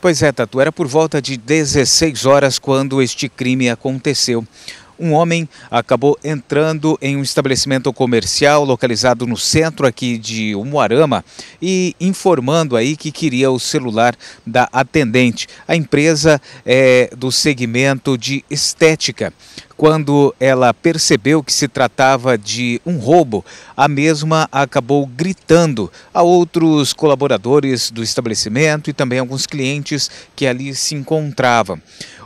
Pois é, Tatu, era por volta de 16 horas quando este crime aconteceu um homem acabou entrando em um estabelecimento comercial localizado no centro aqui de Umuarama e informando aí que queria o celular da atendente. A empresa é do segmento de estética. Quando ela percebeu que se tratava de um roubo, a mesma acabou gritando a outros colaboradores do estabelecimento e também alguns clientes que ali se encontravam.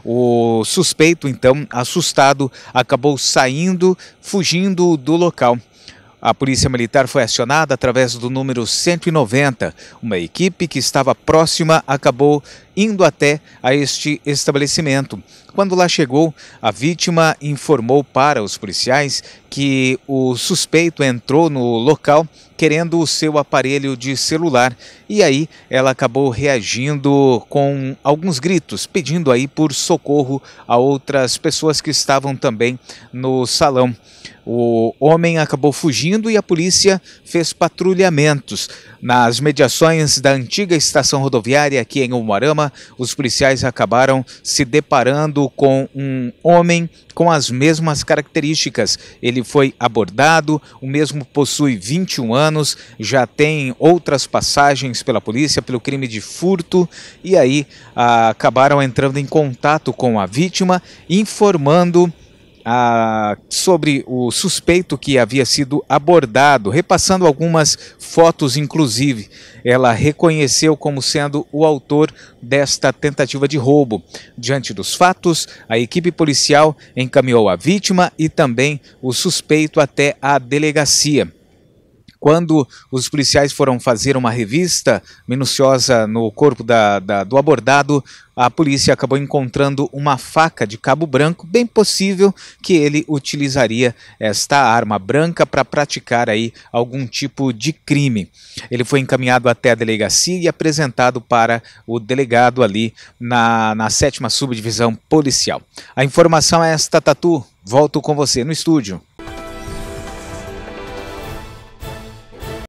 O suspeito, então, assustado, acabou saindo, fugindo do local. A polícia militar foi acionada através do número 190. Uma equipe que estava próxima acabou indo até a este estabelecimento. Quando lá chegou, a vítima informou para os policiais que o suspeito entrou no local querendo o seu aparelho de celular e aí ela acabou reagindo com alguns gritos, pedindo aí por socorro a outras pessoas que estavam também no salão. O homem acabou fugindo e a polícia fez patrulhamentos. Nas mediações da antiga estação rodoviária aqui em Umuarama, os policiais acabaram se deparando com um homem com as mesmas características. Ele foi abordado, o mesmo possui 21 anos anos, já tem outras passagens pela polícia pelo crime de furto e aí ah, acabaram entrando em contato com a vítima, informando ah, sobre o suspeito que havia sido abordado, repassando algumas fotos, inclusive. Ela reconheceu como sendo o autor desta tentativa de roubo. Diante dos fatos, a equipe policial encaminhou a vítima e também o suspeito até a delegacia. Quando os policiais foram fazer uma revista minuciosa no corpo da, da, do abordado, a polícia acabou encontrando uma faca de cabo branco, bem possível que ele utilizaria esta arma branca para praticar aí algum tipo de crime. Ele foi encaminhado até a delegacia e apresentado para o delegado ali na, na sétima subdivisão policial. A informação é esta, Tatu. Volto com você no estúdio.